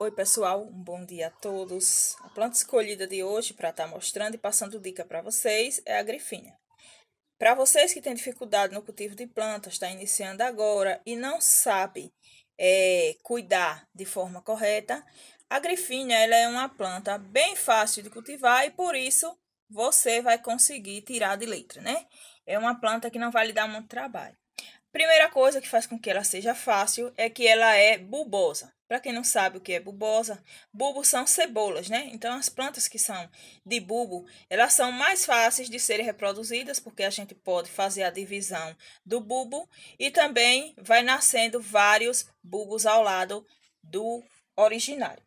Oi, pessoal, um bom dia a todos. A planta escolhida de hoje para estar tá mostrando e passando dica para vocês é a grifinha. Para vocês que têm dificuldade no cultivo de plantas, está iniciando agora e não sabe é, cuidar de forma correta, a grifinha ela é uma planta bem fácil de cultivar e por isso você vai conseguir tirar de letra, né? É uma planta que não vai lhe dar muito trabalho. Primeira coisa que faz com que ela seja fácil é que ela é bulbosa. Para quem não sabe o que é bulbosa, bulbos são cebolas, né? Então as plantas que são de bulbo, elas são mais fáceis de serem reproduzidas porque a gente pode fazer a divisão do bulbo e também vai nascendo vários bulbos ao lado do originário.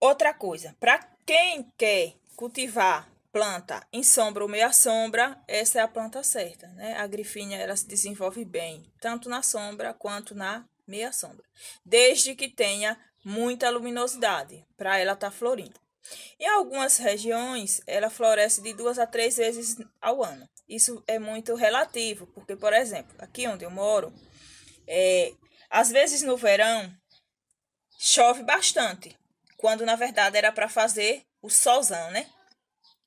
Outra coisa, para quem quer cultivar planta em sombra ou meia sombra, essa é a planta certa, né? A grifinha ela se desenvolve bem, tanto na sombra quanto na meia sombra, desde que tenha muita luminosidade para ela estar tá florindo. Em algumas regiões, ela floresce de duas a três vezes ao ano. Isso é muito relativo, porque, por exemplo, aqui onde eu moro, é, às vezes no verão chove bastante, quando na verdade era para fazer o solzão, né?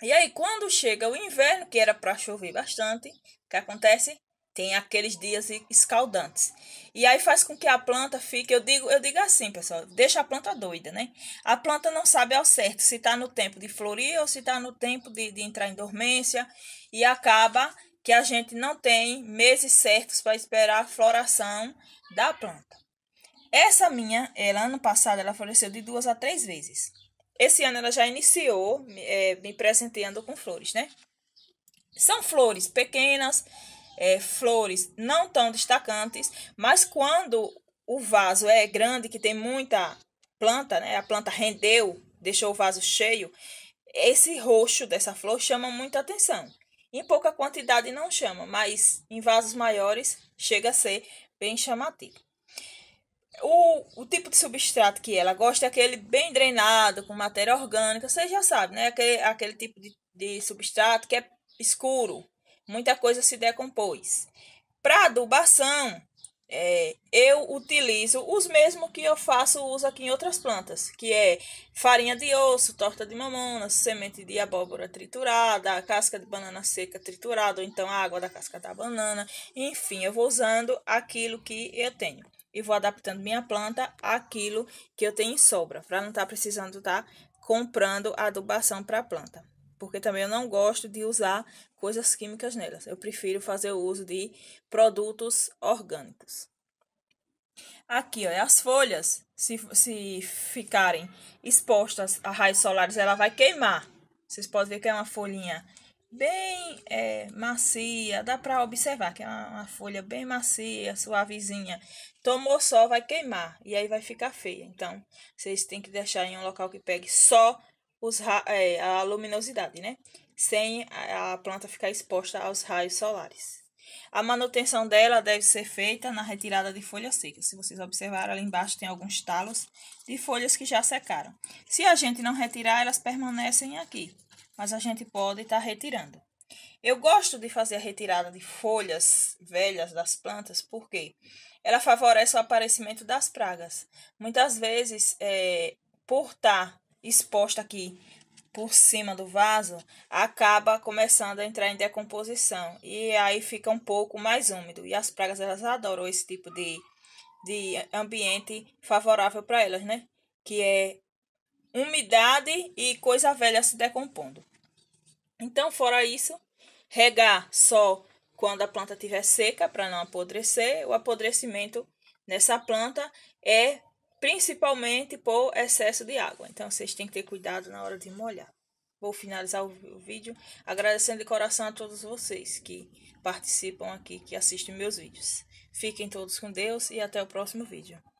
E aí, quando chega o inverno, que era para chover bastante, o que acontece? Tem aqueles dias escaldantes. E aí faz com que a planta fique, eu digo, eu digo assim, pessoal, deixa a planta doida, né? A planta não sabe ao certo se está no tempo de florir ou se está no tempo de, de entrar em dormência e acaba que a gente não tem meses certos para esperar a floração da planta. Essa minha, ela ano passado, ela floresceu de duas a três vezes. Esse ano ela já iniciou é, me presenteando com flores, né? São flores pequenas, é, flores não tão destacantes, mas quando o vaso é grande, que tem muita planta, né? A planta rendeu, deixou o vaso cheio, esse roxo dessa flor chama muita atenção. Em pouca quantidade não chama, mas em vasos maiores chega a ser bem chamativo. O, o tipo de substrato que ela gosta é aquele bem drenado, com matéria orgânica, você já sabe, né? Aquele, aquele tipo de, de substrato que é escuro, muita coisa se decompôs. Para adubação, é, eu utilizo os mesmos que eu faço uso aqui em outras plantas, que é farinha de osso, torta de mamona, semente de abóbora triturada, casca de banana seca triturada, ou então a água da casca da banana. Enfim, eu vou usando aquilo que eu tenho e vou adaptando minha planta àquilo que eu tenho em sobra, para não estar tá precisando estar tá comprando adubação para a planta. Porque também eu não gosto de usar coisas químicas nelas. Eu prefiro fazer o uso de produtos orgânicos. Aqui, ó, as folhas, se, se ficarem expostas a raios solares, ela vai queimar. Vocês podem ver que é uma folhinha bem é, macia, dá para observar que é uma, uma, folha bem macia, suavezinha. Tomou sol, vai queimar e aí vai ficar feia. Então, vocês têm que deixar em um local que pegue só os, é, a luminosidade, né? Sem a, a planta ficar exposta aos raios solares. A manutenção dela deve ser feita na retirada de folhas secas. Se vocês observarem, ali embaixo tem alguns talos de folhas que já secaram. Se a gente não retirar, elas permanecem aqui mas a gente pode estar tá retirando. Eu gosto de fazer a retirada de folhas velhas das plantas porque ela favorece o aparecimento das pragas. Muitas vezes, é, por estar tá exposta aqui por cima do vaso, acaba começando a entrar em decomposição e aí fica um pouco mais úmido. E as pragas elas adoram esse tipo de, de ambiente favorável para elas, né? Que é umidade e coisa velha se decompondo. Então, fora isso, regar só quando a planta estiver seca para não apodrecer. O apodrecimento nessa planta é principalmente por excesso de água. Então, vocês têm que ter cuidado na hora de molhar. Vou finalizar o vídeo agradecendo de coração a todos vocês que participam aqui, que assistem meus vídeos. Fiquem todos com Deus e até o próximo vídeo.